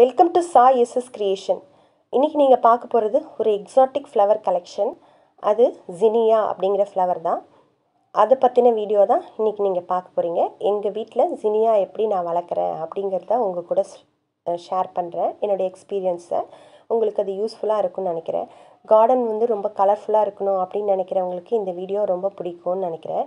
welcome to சா SS creation இன்றைக்கி நீங்கள் பார்க்க போகிறது ஒரு எக்ஸாட்டிக் ஃப்ளவர் கலெக்ஷன் அது ஜினியா அப்படிங்கிற ஃப்ளவர் தான் அதை பற்றின வீடியோ தான் இன்றைக்கி நீங்கள் பார்க்க போகிறீங்க எங்கள் வீட்டில் ஜினியா எப்படி நான் வளர்க்குறேன் அப்படிங்கிறத உங்கள் கூட ஷேர் பண்ணுறேன் என்னுடைய எக்ஸ்பீரியன்ஸை உங்களுக்கு அது யூஸ்ஃபுல்லாக இருக்கும்னு நினைக்கிறேன் கார்டன் வந்து ரொம்ப கலர்ஃபுல்லாக இருக்கணும் அப்படின்னு நினைக்கிறவங்களுக்கு இந்த வீடியோ ரொம்ப பிடிக்கும்னு நினைக்கிறேன்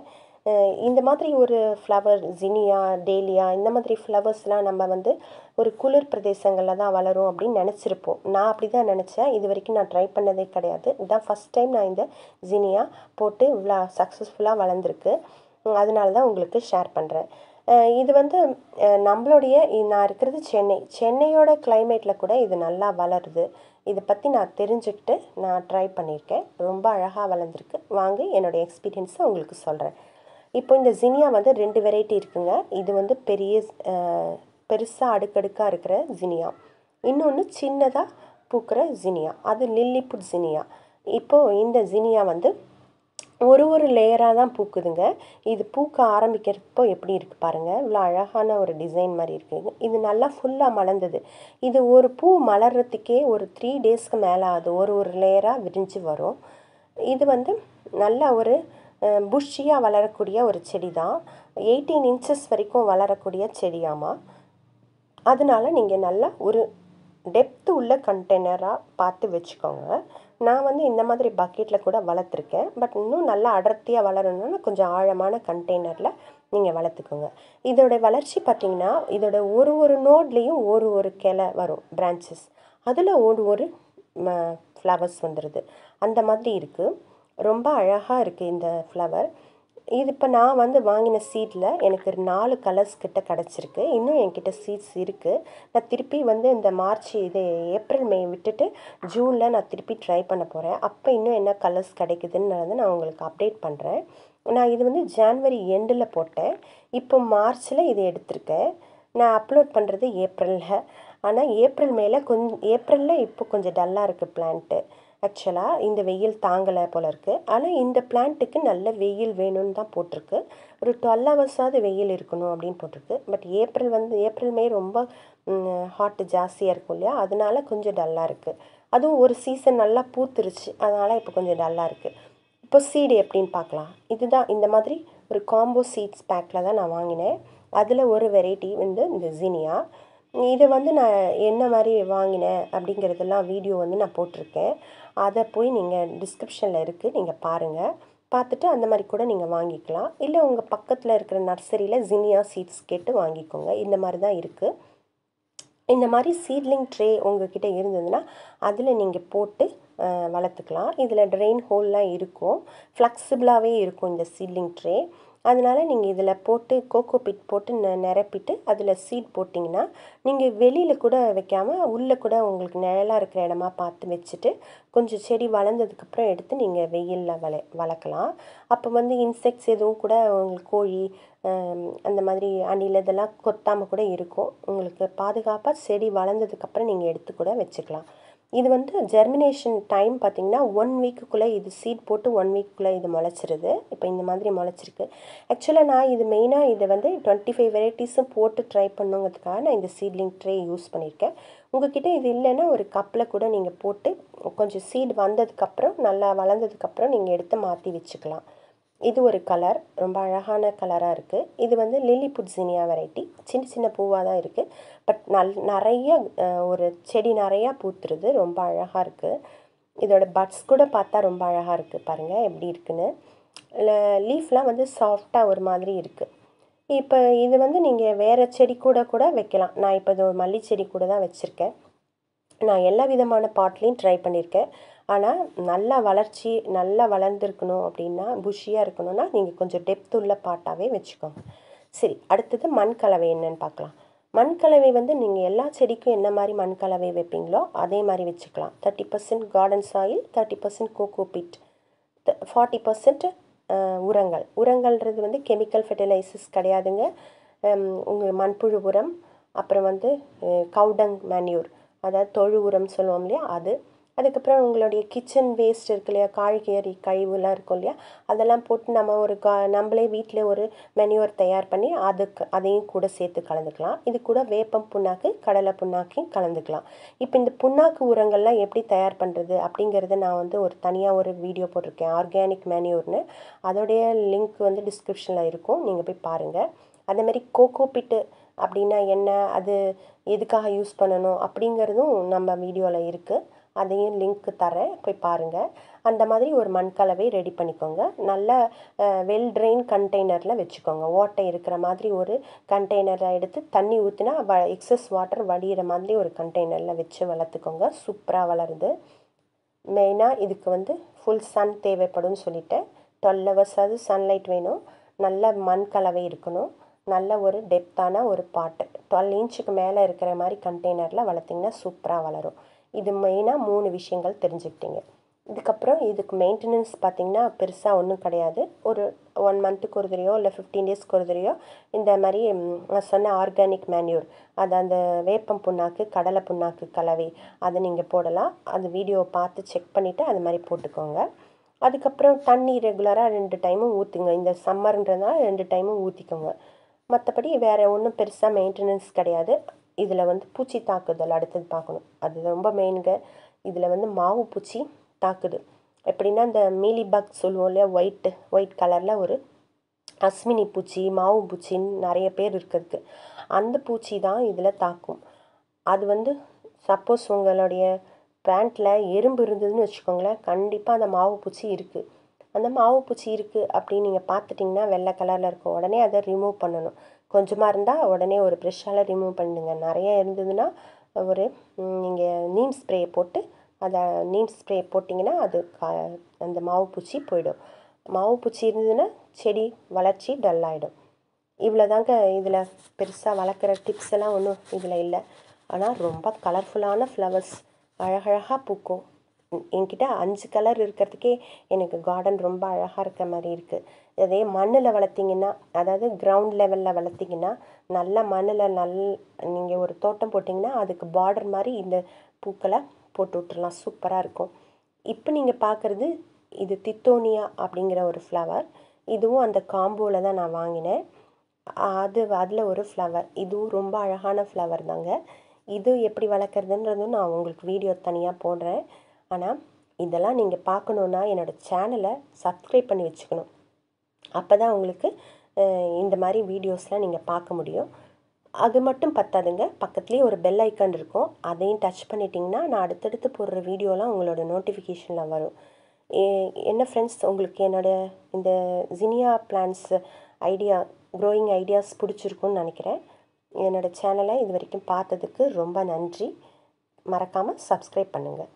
இந்த மாதிரி ஒரு ஃப்ளவர் ஜினியா டேலியா இந்த மாதிரி ஃப்ளவர்ஸ்லாம் நம்ம வந்து ஒரு குளிர் பிரதேசங்களில் தான் வளரும் அப்படின்னு நினச்சிருப்போம் நான் அப்படி தான் நினச்சேன் இது வரைக்கும் நான் ட்ரை பண்ணதே கிடையாது இதுதான் ஃபஸ்ட் டைம் நான் இந்த ஜினியா போட்டு இவ்வளோ சக்ஸஸ்ஃபுல்லாக வளர்ந்துருக்கு அதனால தான் உங்களுக்கு ஷேர் பண்ணுறேன் இது வந்து நம்மளுடைய நான் இருக்கிறது சென்னை சென்னையோட கிளைமேட்டில் கூட இது நல்லா வளருது இதை பற்றி நான் தெரிஞ்சுக்கிட்டு நான் ட்ரை பண்ணியிருக்கேன் ரொம்ப அழகாக வளர்ந்துருக்கு வாங்கி என்னோடய எக்ஸ்பீரியன்ஸை உங்களுக்கு சொல்கிறேன் இப்போ இந்த ஜினியா வந்து ரெண்டு வெரைட்டி இருக்குங்க இது வந்து பெரிய பெருசாக அடுக்கடுக்காக இருக்கிற ஜினியா இன்னொன்று சின்னதாக பூக்கிற ஜினியா அது லில்லிபுட் ஜினியா இப்போது இந்த ஜினியா வந்து ஒரு ஒரு லேயராக தான் பூக்குதுங்க இது பூக்க ஆரம்பிக்கிறப்போ எப்படி இருக்குது பாருங்கள் இவ்வளோ அழகான ஒரு டிசைன் மாதிரி இருக்குதுங்க இது நல்லா ஃபுல்லாக மலர்ந்தது இது ஒரு பூ மலர்றதுக்கே ஒரு த்ரீ டேஸ்க்கு மேலே ஆகுது ஒரு ஒரு லேயராக விரிஞ்சு வரும் இது வந்து நல்லா ஒரு புஷ்ஷியாக வளரக்கூடிய ஒரு செடி தான் எயிட்டீன் இன்ச்சஸ் வரைக்கும் வளரக்கூடிய செடியாமா அதனால் நீங்கள் நல்லா ஒரு டெப்த்து உள்ள கண்டெய்னராக பார்த்து வச்சுக்கோங்க நான் வந்து இந்த மாதிரி பக்கெட்டில் கூட வளர்த்துருக்கேன் பட் இன்னும் நல்லா அடர்த்தியாக வளரணும்னா கொஞ்சம் ஆழமான கண்டெய்னரில் நீங்கள் வளர்த்துக்கோங்க இதோடய வளர்ச்சி பார்த்திங்கன்னா இதோட ஒரு ஒரு நோட்லேயும் ஒரு ஒரு கிளை வரும் பிரான்ச்சஸ் அதில் ஒரு ஒரு ஃப்ளவர்ஸ் வந்துடுது அந்த மாதிரி இருக்குது ரொம்ப அழகாக இருக்குது இந்த ஃப்ளவர் இது இப்போ நான் வந்து வாங்கின சீட்டில் எனக்கு நாலு கலர்ஸ் கிட்ட கிடச்சிருக்கு இன்னும் என்கிட்ட சீட்ஸ் இருக்குது நான் திருப்பி வந்து இந்த மார்ச் இது ஏப்ரல் மே விட்டுட்டு ஜூனில் நான் திருப்பி ட்ரை பண்ண போகிறேன் அப்போ இன்னும் என்ன கலர்ஸ் கிடைக்குதுன்னு வந்து நான் உங்களுக்கு அப்டேட் பண்ணுறேன் நான் இது வந்து ஜான்வரி எண்டில் போட்டேன் இப்போ மார்ச்சில் இது எடுத்திருக்கேன் நான் அப்லோட் பண்ணுறது ஏப்ரலில் ஆனால் ஏப்ரல் மேலே கொஞ்சம் ஏப்ரலில் இப்போ கொஞ்சம் டல்லாக இருக்குது பிளான்ட்டு ஆக்சுவலாக இந்த வெயில் தாங்கலை போல் இருக்குது ஆனால் இந்த பிளான்ட்டுக்கு நல்ல வெயில் வேணும்னு தான் போட்டிருக்கு ஒரு டுவெல் ஹவர்ஸாவது வெயில் இருக்கணும் அப்படின்னு போட்டிருக்கு பட் ஏப்ரல் வந்து ஏப்ரல் மே ரொம்ப ஹாட்டு ஜாஸ்தியாக இருக்கும் இல்லையா அதனால கொஞ்சம் டல்லாக இருக்குது அதுவும் ஒரு சீசன் நல்லா பூத்துருச்சு அதனால் இப்போ கொஞ்சம் டல்லாக இருக்குது இப்போ சீடு எப்படின்னு பார்க்கலாம் இதுதான் இந்த மாதிரி ஒரு காம்போ சீட்ஸ் பேக்கில் தான் நான் வாங்கினேன் அதில் ஒரு வெரைட்டி வந்து இந்த ஜீனியா இதை வந்து நான் என்ன மாதிரி வாங்கினேன் அப்படிங்கிறதெல்லாம் வீடியோ வந்து நான் போட்டிருக்கேன் அதை போய் நீங்கள் டிஸ்கிரிப்ஷனில் இருக்குது நீங்கள் பாருங்கள் பார்த்துட்டு அந்த மாதிரி கூட நீங்கள் வாங்கிக்கலாம் இல்லை உங்கள் பக்கத்தில் இருக்கிற நர்சரியில் ஜினியா சீட்ஸ் கேட்டு வாங்கிக்கோங்க இந்த மாதிரி தான் இருக்குது இந்த மாதிரி சீட்லிங் ட்ரே உங்ககிட்ட இருந்ததுன்னா அதில் நீங்கள் போட்டு வளர்த்துக்கலாம் இதில் ட்ரெயின் ஹோல்லாம் இருக்கும் ஃப்ளெக்சிபிளாகவே இருக்கும் இந்த சீட்லிங் ட்ரே அதனால் நீங்கள் இதில் போட்டு கோகோ பிட் போட்டு நெ நிரப்பிட்டு அதில் சீட் போட்டிங்கன்னா நீங்கள் வெளியில் கூட வைக்காமல் உள்ளே கூட உங்களுக்கு நிழலாக இருக்கிற இடமா பார்த்து வச்சுட்டு கொஞ்சம் செடி வளர்ந்ததுக்கப்புறம் எடுத்து நீங்கள் வெயிலில் வள வளர்க்கலாம் அப்போ வந்து இன்செக்ட்ஸ் எதுவும் கூட உங்களுக்கு கோழி அந்த மாதிரி அணில் இதெல்லாம் கொத்தாமல் கூட இருக்கும் உங்களுக்கு பாதுகாப்பாக செடி வளர்ந்ததுக்கப்புறம் நீங்கள் எடுத்து கூட வச்சுக்கலாம் இது வந்து ஜெர்மினேஷன் டைம் பார்த்திங்கன்னா ஒன் வீக்குக்குள்ளே இது சீட் போட்டு ஒன் வீக்குள்ளே இது முளைச்சிருது இப்போ இந்த மாதிரி முளைச்சிருக்கு ஆக்சுவலாக நான் இது மெயினாக இதை வந்து டுவெண்ட்டி ஃபைவ் வெரைட்டிஸும் போட்டு ட்ரை பண்ணுங்கிறதுக்காக நான் இந்த சீட்லிங் ட்ரே யூஸ் பண்ணியிருக்கேன் உங்ககிட்ட இது இல்லைன்னா ஒரு கப்பில் கூட நீங்கள் போட்டு கொஞ்சம் சீட் வந்ததுக்கப்புறம் நல்லா வளர்ந்ததுக்கப்புறம் நீங்கள் எடுத்து மாற்றி வச்சுக்கலாம் இது ஒரு கலர் ரொம்ப அழகான கலராக இருக்குது இது வந்து லில்லி புட்ஸினியா வெரைட்டி சின்ன சின்ன பூவாக தான் இருக்குது பட் நல் நிறைய ஒரு செடி நிறையா பூத்துருது ரொம்ப அழகாக இருக்குது இதோட பட்ஸ் கூட பார்த்தா ரொம்ப அழகாக இருக்குது பாருங்கள் எப்படி இருக்குன்னு லீஃப்லாம் வந்து சாஃப்டாக ஒரு மாதிரி இருக்குது இப்போ இது வந்து நீங்கள் வேறு செடி கூட கூட வைக்கலாம் நான் இப்போ இது ஒரு மல்லி செடி கூட தான் வச்சுருக்கேன் நான் எல்லா விதமான பாட்லேயும் ட்ரை பண்ணியிருக்கேன் ஆனால் நல்லா வளர்ச்சி நல்லா வளர்ந்துருக்கணும் அப்படின்னா புஷ்ஷியாக இருக்கணும்னா நீங்கள் கொஞ்சம் டெப்த் உள்ள பாட்டாகவே வச்சுக்கோங்க சரி அடுத்தது மண் கலவை என்னன்னு பார்க்கலாம் மண் கலவை வந்து நீங்கள் எல்லா செடிக்கும் என்ன மாதிரி மண் கலவை வைப்பீங்களோ அதே மாதிரி வச்சுக்கலாம் thirty percent garden soil thirty percent coco peat forty percent உரங்கள் உரங்கள்ன்றது வந்து கெமிக்கல் ஃபெர்டிலைசர்ஸ் கிடையாதுங்க உங்கள் மண்புழு உரம் அப்புறம் வந்து கவுடங் மேன்யூர் அதாவது தொழு உரம் சொல்லுவோம் இல்லையா அது அதுக்கப்புறம் உங்களுடைய கிச்சன் வேஸ்ட் இருக்கு இல்லையா காய்கறி கழிவுலாம் இருக்கும் இல்லையா அதெல்லாம் போட்டு நம்ம ஒரு கா நம்மளே வீட்டில் ஒரு மெனியூர் தயார் பண்ணி அதுக்கு அதையும் கூட சேர்த்து கலந்துக்கலாம் இது கூட வேப்பம் புண்ணாக்கு கடலை புண்ணாக்கையும் கலந்துக்கலாம் இப்போ இந்த புண்ணாக்கு உரங்கள்லாம் எப்படி தயார் பண்ணுறது அப்படிங்கிறத நான் வந்து ஒரு தனியாக ஒரு வீடியோ போட்டிருக்கேன் ஆர்கானிக் மேனியூர்னு அதோடைய லிங்க் வந்து டிஸ்கிரிப்ஷனில் இருக்கும் நீங்கள் போய் பாருங்கள் அதேமாதிரி கோகோ பிட்டு அப்படின்னா என்ன அது எதுக்காக யூஸ் பண்ணணும் அப்படிங்கிறதும் நம்ம வீடியோவில் இருக்குது அதையும் லிங்க்கு தரேன் போய் பாருங்கள் அந்த மாதிரி ஒரு மண் ரெடி பண்ணிக்கோங்க நல்ல வெல் ட்ரெயின் கண்டெய்னரில் வச்சுக்கோங்க ஓட்டை இருக்கிற மாதிரி ஒரு கண்டெய்னரை எடுத்து தண்ணி ஊற்றினா வ எக்ஸஸ் வாட்டர் வடிகிற மாதிரி ஒரு கண்டெய்னரில் வச்சு வளர்த்துக்கோங்க சூப்பராக வளருது மெயினாக இதுக்கு வந்து ஃபுல் சன் தேவைப்படும்னு சொல்லிவிட்டேன் டுவெல் ஹவர்ஸாவது சன்லைட் வேணும் நல்ல மண் கலவை இருக்கணும் நல்ல ஒரு டெப்த்தான ஒரு பாட்டு டுவெல் இன்ச்சுக்கு மேலே இருக்கிற மாதிரி கண்டெய்னரில் வளர்த்திங்கன்னா சூப்பராக வளரும் இது மெயினாக மூணு விஷயங்கள் தெரிஞ்சுக்கிட்டிங்க இதுக்கப்புறம் இதுக்கு மெயின்டெனன்ஸ் பார்த்திங்கன்னா பெருசாக ஒன்றும் கிடையாது ஒரு ஒன் மந்த்துக்கு ஒரு தெரியோ இல்லை ஃபிஃப்டீன் டேஸ்க்கு ஒரு தெரியோ இந்த மாதிரி நான் சொன்ன ஆர்கானிக் மேன்யூர் அது அந்த வேப்பம் புண்ணாக்கு கடலை புண்ணாக்கு கலவை அதை நீங்கள் போடலாம் அந்த வீடியோவை பார்த்து செக் பண்ணிவிட்டு அது மாதிரி போட்டுக்கோங்க அதுக்கப்புறம் தண்ணி ரெகுலராக ரெண்டு டைமும் ஊற்றுங்க இந்த சம்மர்ன்றதுனால ரெண்டு டைமும் ஊற்றிக்கோங்க மற்றபடி வேறு ஒன்றும் பெருசாக மெயின்டெனன்ஸ் கிடையாது இதில் வந்து பூச்சி தாக்குதல் அடுத்தது பார்க்கணும் அது ரொம்ப மெயின்க இதில் வந்து மாவு பூச்சி தாக்குது எப்படின்னா இந்த மீலி பக் சொல்லுவோம் இல்லையா ஒயிட்டு ஒயிட் கலரில் ஒரு அஸ்மினி பூச்சி மாவு பூச்சின்னு நிறைய பேர் இருக்கிறதுக்கு அந்த பூச்சி தான் இதில் தாக்கும் அது வந்து சப்போஸ் உங்களுடைய பேண்ட்டில் எறும்பு இருந்ததுன்னு வச்சுக்கோங்களேன் கண்டிப்பாக அந்த மாவு பூச்சி இருக்குது அந்த மாவு பூச்சி இருக்குது அப்படின்னு நீங்கள் பார்த்துட்டிங்கன்னா வெள்ளை கலரில் இருக்கும் உடனே அதை ரிமூவ் பண்ணணும் கொஞ்சமாக இருந்தால் உடனே ஒரு ப்ரெஷ்ஷால் ரிமூவ் பண்ணுங்க நிறைய இருந்ததுன்னா ஒரு நீங்கள் நீம் ஸ்ப்ரே போட்டு அதை நீம் ஸ்ப்ரே போட்டிங்கன்னா அது கா அந்த மாவு பூச்சி போயிடும் மாவு பூச்சி இருந்ததுன்னா செடி வளர்ச்சி டல்லாகிடும் இவ்வளோ தாங்க இதில் பெருசாக வளர்க்குற டிப்ஸ் எல்லாம் ஒன்றும் இதில் இல்லை ஆனால் ரொம்ப கலர்ஃபுல்லான ஃப்ளவர்ஸ் அழகழகாக பூக்கும் என்கிட்ட அஞ்சு கலர் இருக்கிறதுக்கே எனக்கு கார்டன் ரொம்ப அழகாக இருக்க மாதிரி இருக்குது அதே மண்ணில் வளர்த்திங்கன்னா அதாவது கிரவுண்ட் லெவலில் வளர்த்திங்கன்னா நல்ல மண்ணில் நல் நீங்கள் ஒரு தோட்டம் போட்டிங்கன்னா அதுக்கு பார்டர் மாதிரி இந்த பூக்களை போட்டு விட்டுறலாம் சூப்பராக இருக்கும் இப்போ நீங்கள் பார்க்குறது இது தித்தோனியா அப்படிங்கிற ஒரு ஃப்ளவர் இதுவும் அந்த காம்போவில் தான் நான் வாங்கினேன் அது அதில் ஒரு ஃப்ளவர் இதுவும் ரொம்ப அழகான ஃப்ளவர் தாங்க இது எப்படி வளர்க்குறதுன்றதும் நான் உங்களுக்கு வீடியோ தனியாக போடுறேன் ஆனால் இதெல்லாம் நீங்கள் பார்க்கணுன்னா என்னோடய சேனலை சப்ஸ்கிரைப் பண்ணி வச்சுக்கணும் அப்போ தான் உங்களுக்கு இந்த மாதிரி வீடியோஸ்லாம் நீங்கள் பார்க்க முடியும் அது மட்டும் பத்தாதுங்க பக்கத்துலேயே ஒரு பெல் ஐக்கான் இருக்கும் அதையும் டச் பண்ணிட்டிங்கன்னா நான் அடுத்தடுத்து போடுற வீடியோலாம் உங்களோட நோட்டிஃபிகேஷனில் வரும் என்ன ஃப்ரெண்ட்ஸ் உங்களுக்கு என்னோடய இந்த zinnia plants idea growing ideas பிடிச்சிருக்குன்னு நினைக்கிறேன் என்னோடய சேனலை இது வரைக்கும் பார்த்ததுக்கு ரொம்ப நன்றி மறக்காமல் சப்ஸ்கிரைப் பண்ணுங்கள்